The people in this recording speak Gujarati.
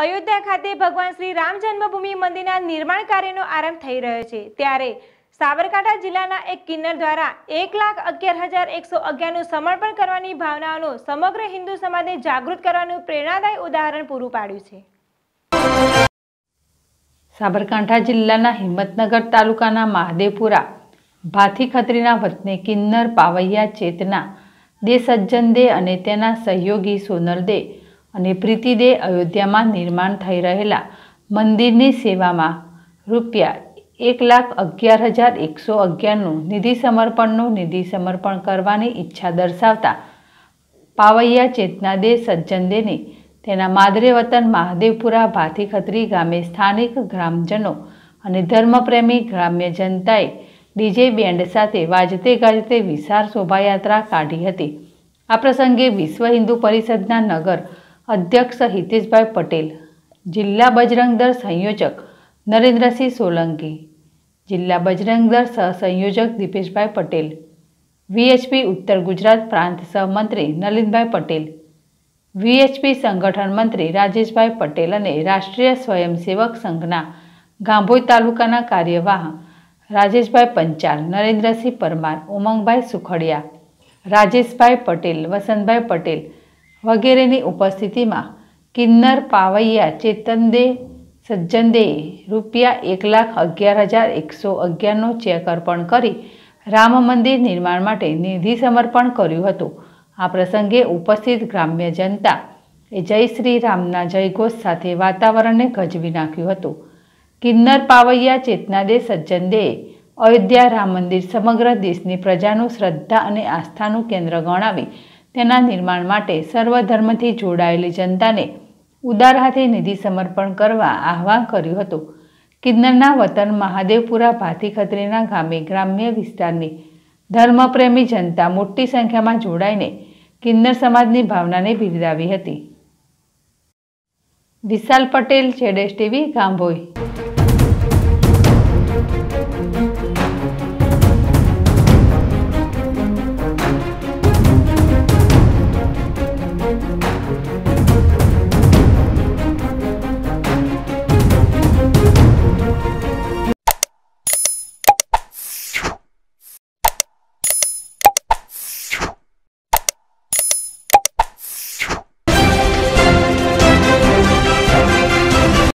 અયોધ્યા ખાતે ભગવાન શ્રી રામ જન્મભૂમિ મંદિરના નિર્માણ કાર્યનો આરંભ થઈ રહ્યો છે ત્યારે સાબરકાંઠા જિલ્લાના એક કિન્નર દ્વારા એક લાખ અગિયાર હજાર એકસો અગિયારનું સમર્પણ કરવાની ભાવનાઓનો સમગ્ર હિન્દુ સમાજને જાગૃત કરવાનું પ્રેરણાદાયી ઉદાહરણ પૂરું પાડ્યું છે સાબરકાંઠા જિલ્લાના હિંમતનગર તાલુકાના મહાદેવપુરા ભાથી ખત્રીના વતને કિન્નર પાવૈયા ચેતના દે સજ્જન દે અને તેના સહયોગી સોનર દે અને પ્રીતિદે અયોધ્યામાં નિર્માણ થઈ રહેલા મંદિરની સેવામાં રૂપિયા એક લાખ અગિયાર હજાર એકસો અગિયારનું નિધિ સમર્પણનું નિધિ સમર્પણ કરવાની ઈચ્છા દર્શાવતા પાવૈયા ચેતનાદે સજ્જનદેને તેના માદરે વતન મહાદેવપુરા ભાથીખત્રી ગામે સ્થાનિક ગ્રામજનો અને ધર્મપ્રેમી ગ્રામ્ય જનતાએ ડીજે બેન્ડ સાથે વાજતે ગાજતે વિશાળ શોભાયાત્રા કાઢી હતી આ પ્રસંગે વિશ્વ હિન્દુ પરિષદના નગર અધ્યક્ષ હિતેશભાઈ પટેલ જિલ્લા બજરંગ સંયોજક નરેન્દ્રસિંહ સોલંકી જિલ્લા બજરંગ સહસંયોજક દિપેશભાઈ પટેલ વીએચપી ઉત્તર ગુજરાત પ્રાંત સહમંત્રી નલિનભાઈ પટેલ વીએચપી સંગઠન મંત્રી રાજેશભાઈ પટેલ અને રાષ્ટ્રીય સ્વયંસેવક સંઘના ગાંભોઈ તાલુકાના કાર્યવાહ રાજેશભાઈ પંચાલ નરેન્દ્રસિંહ પરમાર ઉમંગભાઈ સુખડિયા રાજેશભાઈ પટેલ વસંતભાઈ પટેલ વગેરેની ઉપસ્થિતિમાં કિન્નર પાવૈયા ચેતનદે સજ્જનદે રૂપિયા એક લાખ અગિયાર હજાર એકસો અગિયારનો ચેક અર્પણ કરી રામ મંદિર નિર્માણ માટે નિધિ સમર્પણ કર્યું હતું આ પ્રસંગે ઉપસ્થિત ગ્રામ્ય જનતા એ જય શ્રી રામના જયઘોષ સાથે વાતાવરણને ગજવી નાખ્યું હતું કિન્નર પાવૈયા ચેતનાદે સજ્જનદે અયોધ્યા રામ મંદિર સમગ્ર દેશની પ્રજાનું શ્રદ્ધા અને આસ્થાનું કેન્દ્ર ગણાવી તેના નિર્માણ માટે સર્વધર્મથી જોડાયેલી જનતાને ઉદાર હાથે નિધિ સમર્પણ કરવા આહવાન કર્યું હતું કિન્નરના વતન મહાદેવપુરા ભાતી ગામે ગ્રામ્ય વિસ્તારની ધર્મપ્રેમી જનતા મોટી સંખ્યામાં જોડાઈને કિન્નર સમાજની ભાવનાને બિરદાવી હતી વિશાલ પટેલ જેડેશ ટીવી ગાંભોઈ